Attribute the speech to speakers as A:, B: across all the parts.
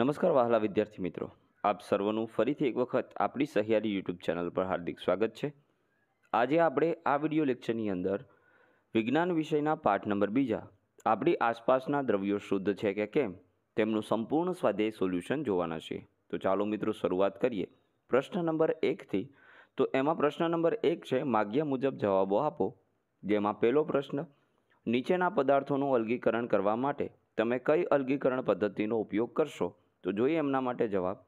A: નમસ્કાર વહાલા વિદ્યાર્થી મિત્રો આપ સર્વનું ફરીથી એક વખત આપણી સહિયારી યુટ્યુબ ચેનલ પર હાર્દિક સ્વાગત છે આજે આપણે આ વિડિયો લેક્ચરની અંદર વિજ્ઞાન વિષયના પાઠ નંબર બીજા આપણી આસપાસના દ્રવ્યો શુદ્ધ છે કે કેમ તેમનું સંપૂર્ણ સ્વાધ્યાય સોલ્યુશન જોવાના છે તો ચાલો મિત્રો શરૂઆત કરીએ પ્રશ્ન નંબર એકથી તો એમાં પ્રશ્ન નંબર એક છે માગ્યા મુજબ જવાબો આપો જેમાં પહેલો પ્રશ્ન નીચેના પદાર્થોનું અલગીકરણ કરવા માટે તમે કઈ અલગીકરણ પદ્ધતિનો ઉપયોગ કરશો તો જોઈએ એમના માટે જવાબ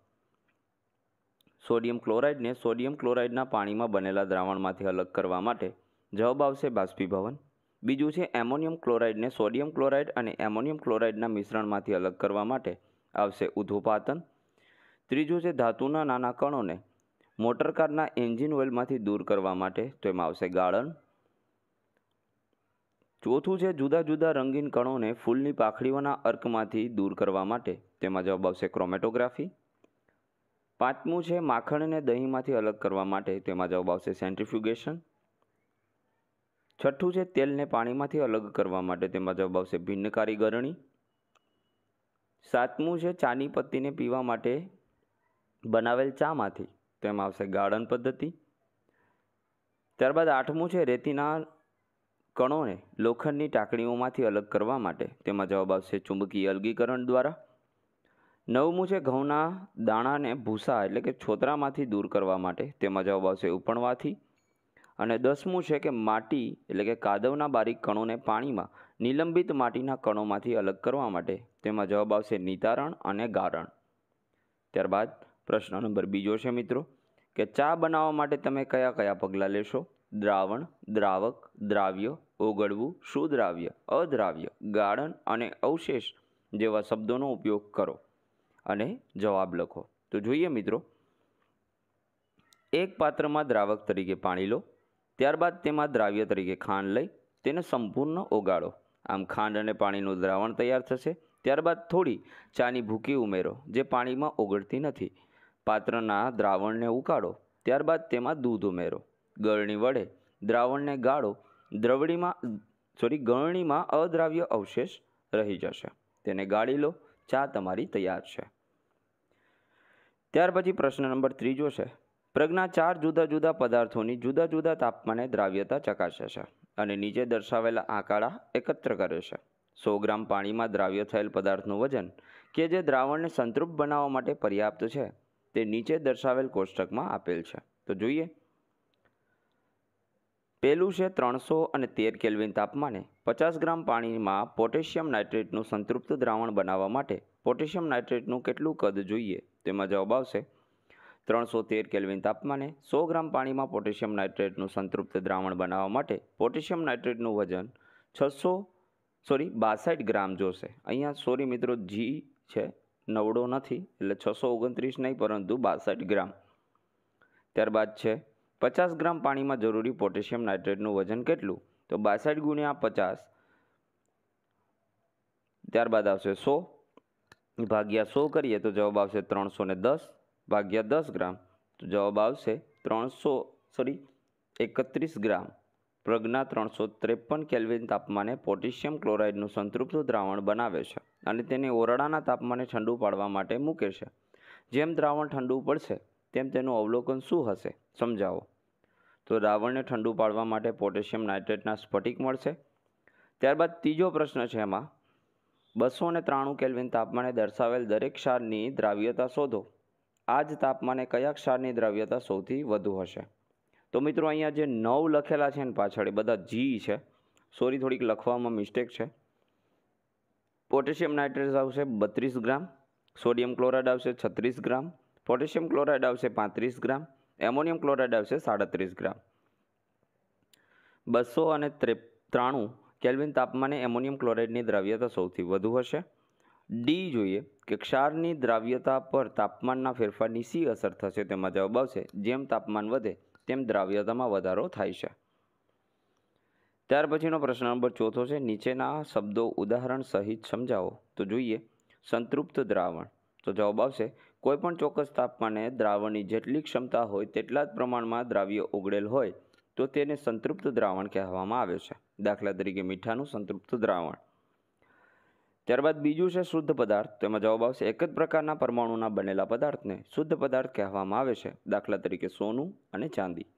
A: સોડિયમ ક્લોરાઇડને સોડિયમ ક્લોરાઇડના પાણીમાં બનેલા દ્રાવણમાંથી અલગ કરવા માટે જવાબ આવશે બાષ્પીભવન બીજું છે એમોનિયમ ક્લોરાઇડને સોડિયમ ક્લોરાઇડ અને એમોનિયમ ક્લોરાઇડના મિશ્રણમાંથી અલગ કરવા માટે આવશે ઉધુપાતન ત્રીજું છે ધાતુના નાના કણોને મોટરકારના એન્જિન ઓઇલમાંથી દૂર કરવા માટે તો એમાં આવશે ગાળણ ચોથું છે જુદા જુદા રંગીન કણોને ફૂલની પાંખડીઓના અર્કમાંથી દૂર કરવા માટે તેમાં જવાબ આવશે ક્રોમેટોગ્રાફી પાંચમું છે માખણને દહીંમાંથી અલગ કરવા માટે તેમાં જવાબ આવશે સેન્ટ્રીફ્યુગેશન છઠ્ઠું છે તેલને પાણીમાંથી અલગ કરવા માટે તેમાં જવાબ આવશે ભિન્નકારી ગરણી સાતમું છે ચાની પત્તીને પીવા માટે બનાવેલ ચામાંથી તેમાં આવશે ગાર્ડન પદ્ધતિ ત્યારબાદ આઠમું છે રેતીના કણોને લોખંડની ટાંકણીઓમાંથી અલગ કરવા માટે તેમાં જવાબ આવશે ચુંબકીય અલગીકરણ દ્વારા નવમું છે ઘઉંના દાણાને ભૂસા એટલે કે છોતરામાંથી દૂર કરવા માટે તેમાં જવાબ આવશે ઉપણવાથી અને દસમું છે કે માટી એટલે કે કાદવના બારીક કણોને પાણીમાં નિલંબિત માટીના કણોમાંથી અલગ કરવા માટે તેમાં જવાબ આવશે નિતારણ અને ગારણ ત્યારબાદ પ્રશ્ન નંબર બીજો છે મિત્રો કે ચા બનાવવા માટે તમે કયા કયા પગલાં લેશો દ્રાવણ દ્રાવક દ્રાવ્ય ઓગળવું શુદ્રાવ્ય અદ્રાવ્ય ગાળણ અને અવશેષ જેવા શબ્દોનો ઉપયોગ કરો અને જવાબ લખો તો જોઈએ મિત્રો એક પાત્રમાં દ્રાવક તરીકે પાણી લો ત્યારબાદ તેમાં દ્રાવ્ય તરીકે ખાંડ લઈ તેને સંપૂર્ણ ઓગાળો આમ ખાંડ અને પાણીનું દ્રાવણ તૈયાર થશે ત્યારબાદ થોડી ચાની ભૂકી ઉમેરો જે પાણીમાં ઓગળતી નથી પાત્રના દ્રાવણને ઉકાળો ત્યારબાદ તેમાં દૂધ ઉમેરો ગળણી વડે દ્રાવણને ગાળો દ્રવડીમાં સોરી ગળણીમાં અદ્રાવ્ય અવશેષ રહી જશે તેને ગાળી લો ચા તમારી તૈયાર છે ત્યાર પછી પ્રશ્ન નંબર ત્રીજો છે પ્રજ્ઞા ચાર જુદા જુદા પદાર્થોની જુદા જુદા તાપમાને દ્રાવ્યતા ચકાસે છે અને નીચે દર્શાવેલા આંકડા એકત્ર કરે છે સો ગ્રામ પાણીમાં દ્રાવ્ય થયેલ પદાર્થનું વજન કે જે દ્રાવણને સંતૃપ્ત બનાવવા માટે પર્યાપ્ત છે તે નીચે દર્શાવેલ કોષ્ટકમાં આપેલ છે તો જોઈએ પહેલું છે ત્રણસો અને તેર કેલ્વિન તાપમાને પચાસ ગ્રામ પાણીમાં પોટેશિયમ નાઇટ્રેટનું સંતૃપ્ત દ્રાવણ બનાવવા માટે પોટેશિયમ નાઇટ્રેટનું કેટલું કદ જોઈએ તેમાં જવાબ આવશે ત્રણસો તેર કેલ્વિન તાપમાને સો ગ્રામ પાણીમાં પોટેશિયમ નાઇટ્રેટનું સંતૃપ્ત દ્રાવણ બનાવવા માટે પોટેશિયમ નાઇટ્રેટનું વજન છસો સોરી બાસઠ ગ્રામ જોશે અહીંયા સોરી મિત્રો જી છે નવડો નથી એટલે છસો ઓગણત્રીસ નહીં પરંતુ બાસઠ ગ્રામ ત્યારબાદ છે પચાસ ગ્રામ પાણીમાં જરૂરી પોટેશિયમ નાઇટ્રેટનું વજન કેટલું તો બાસઠ ગુણ્યા પચાસ ત્યારબાદ આવશે સો ભાગ્યા સો કરીએ તો જવાબ આવશે ત્રણસો ને દસ ભાગ્યા દસ ગ્રામ તો જવાબ આવશે ત્રણસો સોરી એકત્રીસ ગ્રામ પ્રજ્ઞા ત્રણસો ત્રેપન કેલ્વિન તાપમાને પોટેશિયમ ક્લોરાઇડનું સંતૃપ્ત દ્રાવણ બનાવે છે અને તેને ઓરડાના તાપમાને ઠંડુ પાડવા માટે મૂકે છે જેમ દ્રાવણ ઠંડુ પડશે તેમ તેનું અવલોકન શું હશે સમજાવો તો રાવણને ઠંડુ પાડવા માટે પોટેશિયમ નાઇટ્રેટના સ્ફટિક મળશે ત્યારબાદ ત્રીજો પ્રશ્ન છે એમાં બસો ને ત્રાણું કેલ્વિન તાપમાને દર્શાવેલ દરેક ક્ષારની દ્રાવ્યતા શોધો આ જ તાપમાને કયા ક્ષારની દ્રાવ્યતા સૌથી વધુ હશે તો મિત્રો અહીંયા જે નવ લખેલા છે ને પાછળ એ બધા જી છે સોરી થોડીક લખવામાં મિસ્ટેક છે પોટેશિયમ નાઇટ્રેટ આવશે બત્રીસ ગ્રામ સોડિયમ ક્લોરાઇડ આવશે છત્રીસ ગ્રામ પોટેશિયમ ક્લોરાઇડ આવશે પાંત્રીસ ગ્રામ એમોનિયમ ક્લોરાઇડ આવશે સાડત્રીસ ગ્રામ બસો અને ત્રાણું કેલ્વિન તાપમાને એમોનિયમ ક્લોરાઇડની દ્રાવ્યતા સૌથી વધુ હશે ડી જોઈએ કે ક્ષારની દ્રાવ્યતા પર તાપમાનના ફેરફારની સી અસર થશે તેમાં જવાબ આવશે જેમ તાપમાન વધે તેમ દ્રાવ્યતામાં વધારો થાય છે ત્યાર પછીનો પ્રશ્ન નંબર ચોથો છે નીચેના શબ્દો ઉદાહરણ સહિત સમજાવો તો જોઈએ સંતૃપ્ત દ્રાવણ તો જવાબ આવશે કોઈપણ ચોક્કસ તાપમાને દ્રાવણની જેટલી ક્ષમતા હોય તેટલા જ પ્રમાણમાં દ્રાવ્ય ઓગળેલ હોય તો તેને સંતૃપ્ત દ્રાવણ કહેવામાં આવે છે દાખલા તરીકે મીઠાનું સંતૃપ્ત દ્રાવણ ત્યારબાદ બીજું છે શુદ્ધ પદાર્થ તેમાં જવાબ આવશે એક જ પ્રકારના પરમાણુના બનેલા પદાર્થને શુદ્ધ પદાર્થ કહેવામાં આવે છે દાખલા તરીકે સોનું અને ચાંદી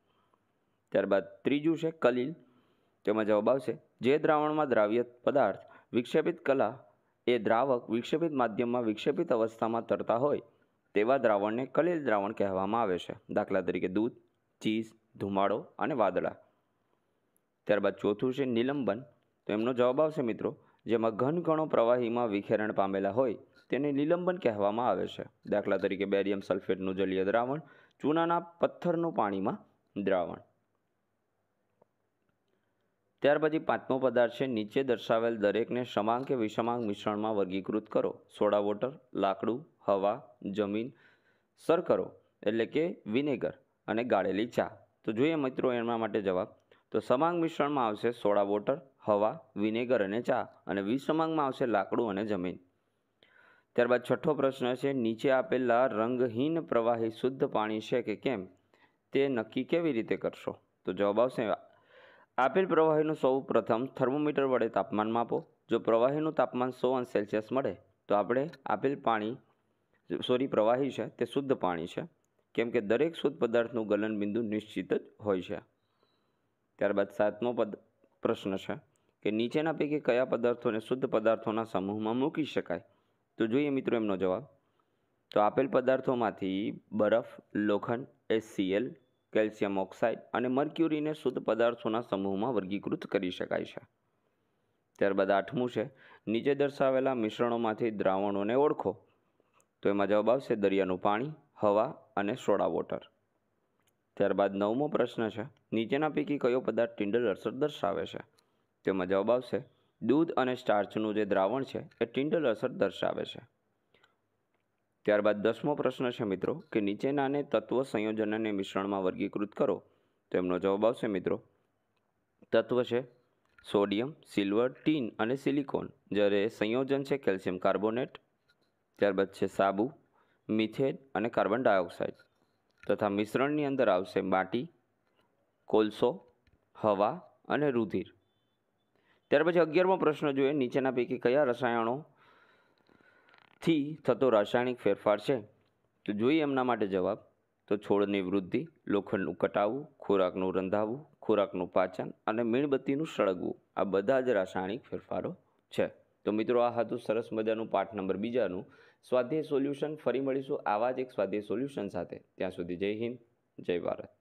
A: ત્યારબાદ ત્રીજું છે કલીલ તેમાં જવાબ આવશે જે દ્રાવણમાં દ્રાવ્ય પદાર્થ વિક્ષેપિત કલા એ દ્રાવક વિક્ષેપિત માધ્યમમાં વિક્ષેપિત અવસ્થામાં તરતા હોય તેવા દ્રાવણને કલેલ દ્રાવણ કહેવામાં આવે છે દાખલા તરીકે દૂધ ચીઝ ધુમાડો અને વાદળા ત્યારબાદ ચોથું છે નિલંબન તો એમનો જવાબ આવશે મિત્રો જેમાં ઘન ઘણો પ્રવાહીમાં વિખેરણ પામેલા હોય તેને નિલંબન કહેવામાં આવે છે દાખલા તરીકે બેરિયમ સલ્ફેટનું જલીય દ્રાવણ ચૂનાના પથ્થરનું પાણીમાં દ્રાવણ ત્યાર પછી પાંચમો પદાર્થ છે નીચે દર્શાવેલ દરેકને સમાન કે વિષમાંગ મિશ્રણમાં વર્ગીકૃત કરો સોડા વોટર લાકડું હવા જમીન સર કરો એટલે કે વિનેગર અને ગાળેલી ચા તો જોઈએ મિત્રો એના માટે જવાબ તો સમાંગ મિશ્રણમાં આવશે સોડા વોટર હવા વિનેગર અને ચા અને વિસમાંગમાં આવશે લાકડું અને જમીન ત્યારબાદ છઠ્ઠો પ્રશ્ન છે નીચે આપેલા રંગહીન પ્રવાહી શુદ્ધ પાણી છે કે કેમ તે નક્કી કેવી રીતે કરશો તો જવાબ આવશે આપેલ પ્રવાહીનું સૌ પ્રથમ થર્મોમીટર વડે તાપમાન માપો જો પ્રવાહીનું તાપમાન સો અંશ સેલ્સિયસ મળે તો આપણે આપેલ પાણી સોરી પ્રવાહી છે તે શુદ્ધ પાણી છે કેમ કે દરેક શુદ્ધ પદાર્થનું ગલનબિંદુ નિશ્ચિત જ હોય છે ત્યારબાદ સાતમો પદ પ્રશ્ન છે કે નીચેના પૈકી કયા પદાર્થોને શુદ્ધ પદાર્થોના સમૂહમાં મૂકી શકાય તો જોઈએ મિત્રો એમનો જવાબ તો આપેલ પદાર્થોમાંથી બરફ લોખંડ એસસીએલ કેલ્શિયમ ઓક્સાઇડ અને મર્ક્યુરીને શુદ્ધ પદાર્થોના સમૂહમાં વર્ગીકૃત કરી શકાય છે ત્યારબાદ આઠમું છે નીચે દર્શાવેલા મિશ્રણોમાંથી દ્રાવણોને ઓળખો તો એમાં જવાબ આવશે દરિયાનું પાણી હવા અને સોડા વોટર ત્યારબાદ નવમો પ્રશ્ન છે નીચેના પૈકી કયો પદાર્થ ટિન્ડર અસર દર્શાવે છે તેમાં જવાબ આવશે દૂધ અને સ્ટાર્ચનું જે દ્રાવણ છે એ ટિન્ડલ અસર દર્શાવે છે ત્યારબાદ દસમો પ્રશ્ન છે મિત્રો કે નીચેનાને તત્વ સંયોજન અને મિશ્રણમાં વર્ગીકૃત કરો તો એમનો જવાબ આવશે મિત્રો તત્વ છે સોડિયમ સિલ્વર ટીન અને સિલિકોન જ્યારે સંયોજન છે કેલ્શિયમ કાર્બોનેટ ત્યારબાદ છે સાબુ મિથેન અને કાર્બન ડાયોક્સાઇડ તથા મિશ્રણની અંદર આવશે માટી કોલસો હવા અને રુધિર ત્યાર પછી અગિયારમો પ્રશ્ન જોઈએ નીચેના પૈકી કયા રસાયણો થી થતો રાસાયણિક ફેરફાર છે તો જોઈએ એમના માટે જવાબ તો છોડની વૃદ્ધિ લોખંડનું કટાવવું ખોરાકનું રંધાવવું ખોરાકનું પાચન અને મીણબત્તીનું સળગવું આ બધા જ રાસાયણિક ફેરફારો છે તો મિત્રો આ હતું સરસ મજાનું પાઠ નંબર બીજાનું સ્વાધ્યાય સોલ્યુશન ફરી મળીશું આવા જ એક સ્વાધ્યાય સોલ્યુશન સાથે ત્યાં સુધી જય હિન્દ જય ભારત